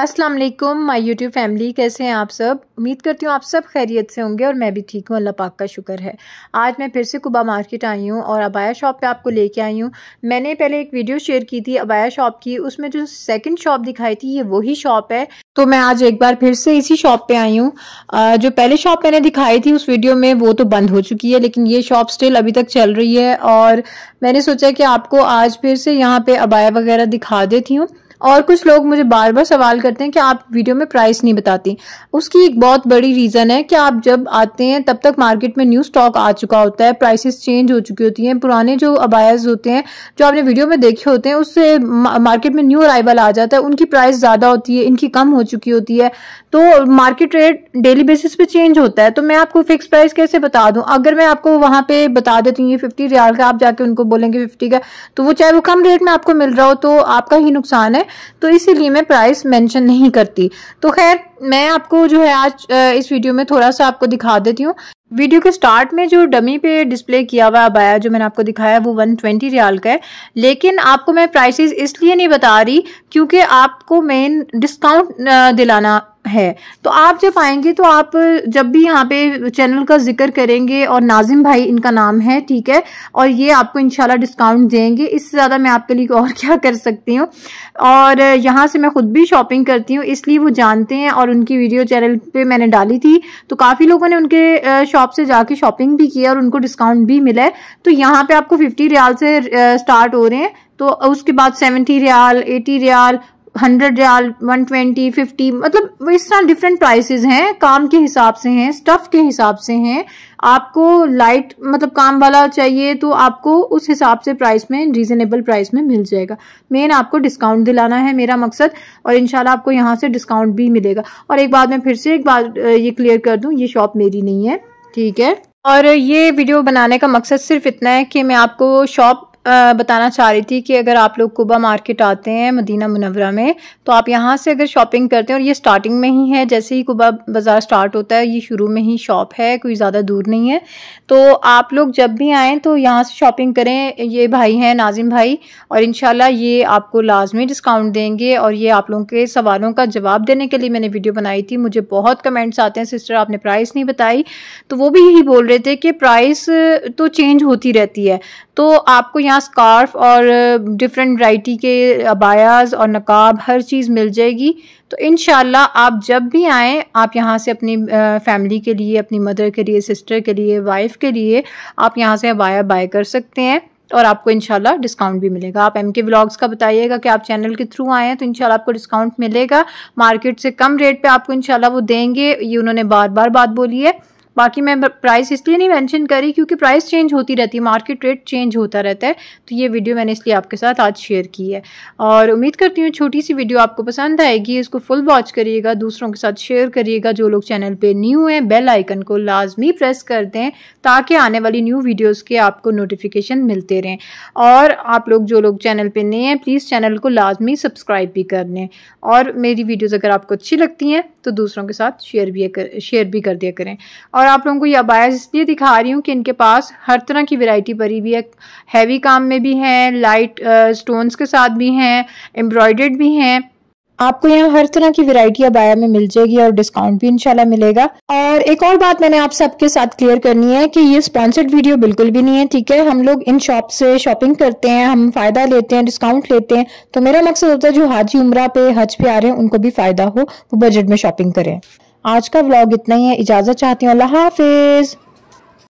अस्सलाम वालेकुम my YouTube family कैसे हैं आप सब उम्मीद करती हूँ आप सब खैरियत से होंगे और मैं भी ठीक हूँ अल्लाह पाक का शुक्र है आज मैं फिर से कुबा मार्केट आई हूँ और अबाया शॉप पे आपको लेके आई हूँ मैंने पहले एक वीडियो शेयर की थी अबाया शॉप की उसमें जो सेकंड शॉप दिखाई थी ये वही शॉप है तो मैं आज एक बार फिर से इसी शॉप पे आई हूँ जो पहले शॉप मैंने दिखाई थी उस वीडियो में वो तो बंद हो चुकी है लेकिन ये शॉप स्टिल अभी तक चल रही है और मैंने सोचा कि आपको आज फिर से यहाँ पे अबाया वगैरह दिखा देती हूँ और कुछ लोग मुझे बार बार सवाल करते हैं कि आप वीडियो में प्राइस नहीं बताती उसकी एक बहुत बड़ी रीज़न है कि आप जब आते हैं तब तक मार्केट में न्यू स्टॉक आ चुका होता है प्राइसेस चेंज हो चुकी होती हैं पुराने जो अबायाज होते हैं जो आपने वीडियो में देखे होते हैं उससे मार्केट में न्यू अराइवल आ जाता है उनकी प्राइस ज़्यादा होती है इनकी कम हो चुकी होती है तो मार्केट रेट डेली बेसिस पे चेंज होता है तो मैं आपको फिक्स प्राइस कैसे बता दूं अगर मैं आपको वहां पे बता देती हूँ ये फिफ्टी रियाल का आप जाके उनको बोलेंगे फिफ्टी का तो वो चाहे वो कम रेट में आपको मिल रहा हो तो आपका ही नुकसान है तो इसीलिए मैं प्राइस मेंशन नहीं करती तो खैर मैं आपको जो है आज इस वीडियो में थोड़ा सा आपको दिखा देती हूँ वीडियो के स्टार्ट में जो डमी पे डिस्प्ले किया हुआ अबाया जो मैंने आपको दिखाया वो 120 ट्वेंटी रियाल का है लेकिन आपको मैं प्राइसेस इसलिए नहीं बता रही क्योंकि आपको मेन डिस्काउंट दिलाना है तो आप जब आएंगे तो आप जब भी यहाँ पे चैनल का जिक्र करेंगे और नाजिम भाई इनका नाम है ठीक है और ये आपको इनशाला डिस्काउंट देंगे इससे ज़्यादा मैं आपके लिए और क्या कर सकती हूँ और यहाँ से मैं खुद भी शॉपिंग करती हूँ इसलिए वो जानते हैं और उनकी वीडियो चैनल पे मैंने डाली थी तो काफ़ी लोगों ने उनके शॉप से जाके शॉपिंग भी किया और उनको डिस्काउंट भी मिला है तो यहाँ पे आपको फिफ्टी रियाल से स्टार्ट हो रहे हैं तो उसके बाद seventy riyal eighty riyal hundred riyal one twenty fifty मतलब इस तरह डिफरेंट प्राइसेस हैं काम के हिसाब से हैं स्टफ़ के हिसाब से हैं आपको लाइट मतलब काम वाला चाहिए तो आपको उस हिसाब से प्राइस में रीज़नेबल प्राइस में मिल जाएगा मेन आपको डिस्काउंट दिलाना है मेरा मकसद और इनशाला आपको यहाँ से डिस्काउंट भी मिलेगा और एक बार मैं फिर से एक बार ये क्लियर कर दूँ ये शॉप मेरी नहीं है ठीक है और ये वीडियो बनाने का मकसद सिर्फ इतना है कि मैं आपको शॉप बताना चाह रही थी कि अगर आप लोग कुबा मार्केट आते हैं मदीना मुनवरा में तो आप यहाँ से अगर शॉपिंग करते हैं और ये स्टार्टिंग में ही है जैसे ही कुबा बाज़ार स्टार्ट होता है ये शुरू में ही शॉप है कोई ज़्यादा दूर नहीं है तो आप लोग जब भी आएँ तो यहाँ से शॉपिंग करें ये भाई हैं नाजिम भाई और इन ये आपको लाजमी डिस्काउंट देंगे और ये आप लोगों के सवालों का जवाब देने के लिए मैंने वीडियो बनाई थी मुझे बहुत कमेंट्स आते हैं सिस्टर आपने प्राइस नहीं बताई तो वो भी यही बोल रहे थे कि प्राइस तो चेंज होती रहती है तो आपको यहाँ स्कार्फ और डिफरेंट वैरायटी के अबायाज़ और नकाब हर चीज़ मिल जाएगी तो इन आप जब भी आएँ आप यहाँ से अपनी फैमिली के लिए अपनी मदर के लिए सिस्टर के लिए वाइफ के लिए आप यहाँ से अबाया बाय कर सकते हैं और आपको इनशाला डिस्काउंट भी मिलेगा आप एम के ब्लॉग्स का बताइएगा कि आप चैनल के थ्रू आए हैं तो इनशाला आपको डिस्काउंट मिलेगा मार्केट से कम रेट पे आपको इनशाला वो देंगे ये उन्होंने बार बार बात बोली है बाकी मैं प्राइस इसलिए नहीं मेंशन करी क्योंकि प्राइस चेंज होती रहती है मार्केट रेट चेंज होता रहता है तो ये वीडियो मैंने इसलिए आपके साथ आज शेयर की है और उम्मीद करती हूँ छोटी सी वीडियो आपको पसंद आएगी इसको फुल वॉच करिएगा दूसरों के साथ शेयर करिएगा जो लोग चैनल पर न्यू हैं बेल आइकन को लाजमी प्रेस कर दें ताकि आने वाली न्यू वीडियोज़ के आपको नोटिफिकेशन मिलते रहें और आप लोग जो लोग चैनल पर नए हैं प्लीज़ चैनल को लाजमी सब्सक्राइब भी कर लें और मेरी वीडियोज़ अगर आपको अच्छी लगती हैं तो दूसरों के साथ शेयर भी कर शेयर भी कर दिया करें और और आप लोगों को ये अबायास इसलिए दिखा रही हूँ कि इनके पास हर तरह की वैरायटी भरी हुई है हैवी काम में भी हैं लाइट स्टोन्स uh, के साथ भी हैं एम्ब्रॉयडर्ड भी हैं आपको यहाँ हर तरह की वैरायटी अबाया में मिल जाएगी और डिस्काउंट भी इंशाल्लाह मिलेगा और एक और बात मैंने आप सबके साथ क्लियर करनी है कि ये स्पॉन्सर्ड वीडियो बिल्कुल भी नहीं है ठीक है हम लोग इन शॉप से शॉपिंग करते हैं हम फायदा लेते हैं डिस्काउंट लेते हैं तो मेरा मकसद होता है जो हाजी उम्र पे हज पे आ रहे हैं उनको भी फायदा हो वो बजट में शॉपिंग करें आज का व्लॉग इतना ही है इजाज़त चाहती हूँ अल्लाह हाफिज़